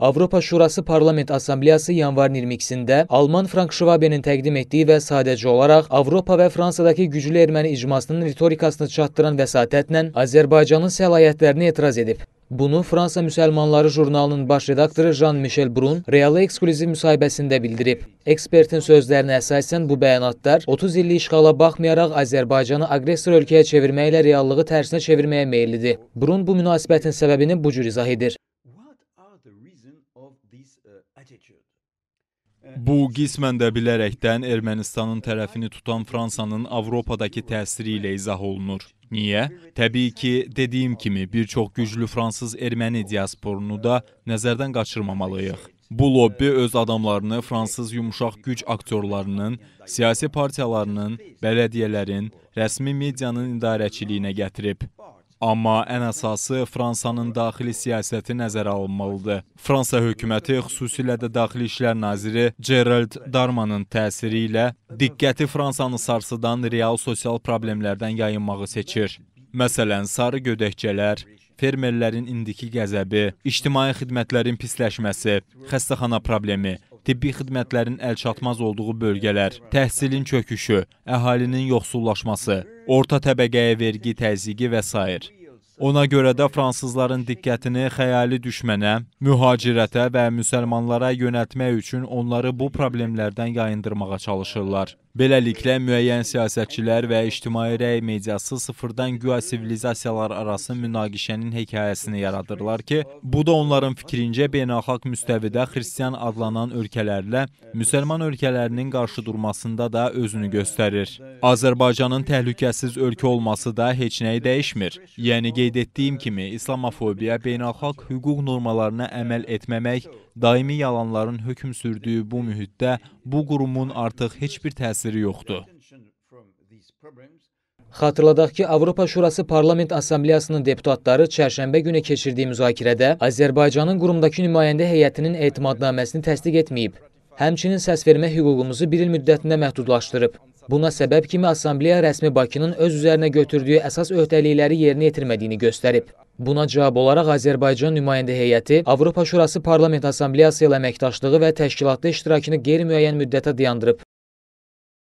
Avropa Şurası Parlament Assambleyası yanvarın 22-də Alman Frank Şvabenin təqdim etdiyi və sadəcə olaraq Avropa və Fransadakı güclü erməni icmasının ritorikasını çatdıran vəsatətlə Azərbaycanın səlahiyyətlərini etiraz edib. Bunu Fransa Müsəlmanları jurnalının baş redaktoru Jean-Michel Brun Reala eksklüziv müsahibəsində bildirib. Ekspertin sözlərinə əsasən bu bəyanatlar 30 illik işğala baxmayaraq Azərbaycanı aqressor ölkəyə çevirməklə reallığı tərsinə çevirməyə meyillidir. Brun bu münasibətin səbəbini bu cür izah edir. E, e, Bu qismən də bilərəkdən Ermənistanın tərəfini tutan Fransanın Avropadakı təsiri ilə izah olunur. Niyə? Təbii ki, dediyim kimi bir çox güclü fransız erməni diasporunu da nəzərdən qaçırmamalıyıq. Bu lobbi öz adamlarını fransız yumşaq güc aktyorlarının, siyasi partiyalarının, bələdiyyələrin, rəsmi medianın idarəçiliyinə gətirib. Amma ən əsası Fransanın daxili siyasəti nəzərə alınmalıdır. Fransa hökuməti, xüsusilə də Daxili İşlər naziri Gerald Darmanın təsiri ilə diqqəti Fransanı sarsıdan real sosial problemlərdən yayınmağı seçir. Məsələn, sarı gödəkçələr, fermerlərin indiki qəzəbi, ictimai xidmətlərin pisləşməsi, xəstəxana problemi, tibbi xidmətlərin əlçatmaz olduğu bölgələr, təhsilin çöküşü, əhalinin yoxsullaşması, orta təbəqəyə vergi təzyiqi və s. Ona görə də fransızların diqqətini xəyali düşmənə, mühacirətə və müsəlmanlara yönəltmək üçün onları bu problemlərdən yayındırmağa çalışırlar. Beləliklə, müəyyən siyasətçilər və ictimai rəy mediası sıfırdan güya sivilizasiyalar arası münaqişənin hekayəsini yaradırlar ki, bu da onların fikrincə beynəlxalq müstəvidə xristiyan adlanan ölkələrlə müsəlman ölkələrinin qarşı durmasında da özünü göstərir. Azərbaycanın təhlükəsiz ölkə olması da heç nəyi dəyişmir. Yəni, qeyd etdiyim kimi, islamofobiya beynəlxalq hüquq normalarına əməl etməmək, daimi yalanların hökm sürdüyü bu mühitdə bu qurumun artıq heç bir təsiri təsiri yoxdur. Xatırladaq ki, Avropa Şurası Parlament Assambleyasının deputatları çərşənbə günü keçirdiyi müzakirədə Azərbaycanın qurumdakı nümayəndə heyətinin etimadnaməsini təsdiq etməyib. Həmçinin səs vermə hüququmuzu bir il müddətində məhdudlaşdırıb. Buna səbəb kimi Assambleya rəsmi Bakının öz üzərinə götürdüyü əsas öhdəlikləri yerinə yetirmədiyini göstərib. Buna cavab olaraq Azərbaycan nümayəndə heyəti Avropa Şurası Parlament Assambleyası ilə əməkdaşlığı və təşkilatda iştirakını qeyri-müəyyən müddətə dayandırıb.